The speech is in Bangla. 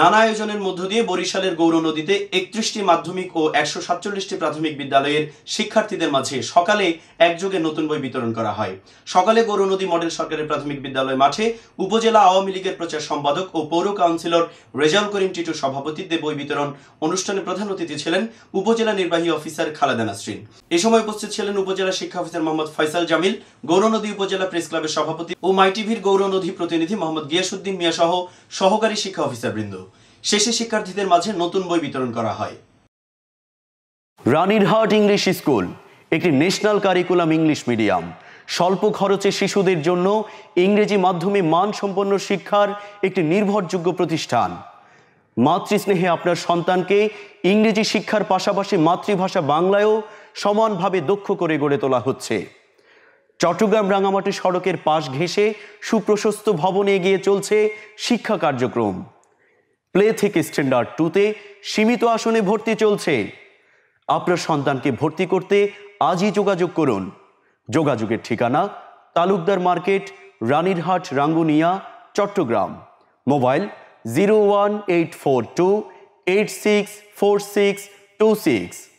নানা আয়োজনের মধ্য দিয়ে বরিশালের গৌর নদীতে একত্রিশটি মাধ্যমিক ও একশো সাতচল্লিশটি প্রাথমিক বিদ্যালয়ের শিক্ষার্থীদের মাঝে সকালে একযোগে নতুন বই বিতরণ করা হয় সকালে গৌর নদী মডেল সরকারের প্রাথমিক বিদ্যালয় মাঠে উপজেলা আওয়ামী লীগের প্রচার সম্পাদক ও পৌর কাউন্সিলর রেজাউল করিম টিটু সভাপতিত্বে বই বিতরণ অনুষ্ঠানে প্রধান অতিথি ছিলেন উপজেলা নির্বাহী অফিসার খালেদা নাসরিন এ সময় উপস্থিত ছিলেন উপজেলা শিক্ষা অফিসার মোহাম্মদ ফয়সাল জামিল গৌর নদী উপজেলা প্রেস ক্লাবের সভাপতি ও মাইটিভির গৌর নদী প্রতিনিধি মোহাম্মদ গিয়াসুদ্দিন মিয়া সহ সহকারী শিক্ষা অফিসার বৃন্দ শেষে শিক্ষার্থীদের মাঝে নতুন বই বিতরণ করা হয় রানীরহাট ইংলিশ স্কুল একটি ন্যাশনাল কারিকুলাম ইংলিশ মিডিয়াম স্বল্প খরচে শিশুদের জন্য ইংরেজি মাধ্যমে মানসম্পন্ন শিক্ষার একটি নির্ভরযোগ্য প্রতিষ্ঠান মাতৃস্নেহে আপনার সন্তানকে ইংরেজি শিক্ষার পাশাপাশি মাতৃভাষা বাংলায়ও সমানভাবে দক্ষ করে গড়ে তোলা হচ্ছে চট্টগ্রাম রাঙামাটি সড়কের পাশ ঘেঁষে সুপ্রশস্ত ভবনে এগিয়ে চলছে শিক্ষা কার্যক্রম প্লে থেকে স্ট্যান্ডার্ড টুতে সীমিত আসনে ভর্তি চলছে আপনার সন্তানকে ভর্তি করতে আজই যোগাযোগ করুন যোগাযোগের ঠিকানা Talukdar market Ranirhat Rangunia Chattogram mobile zero one eight four two eight six four six two six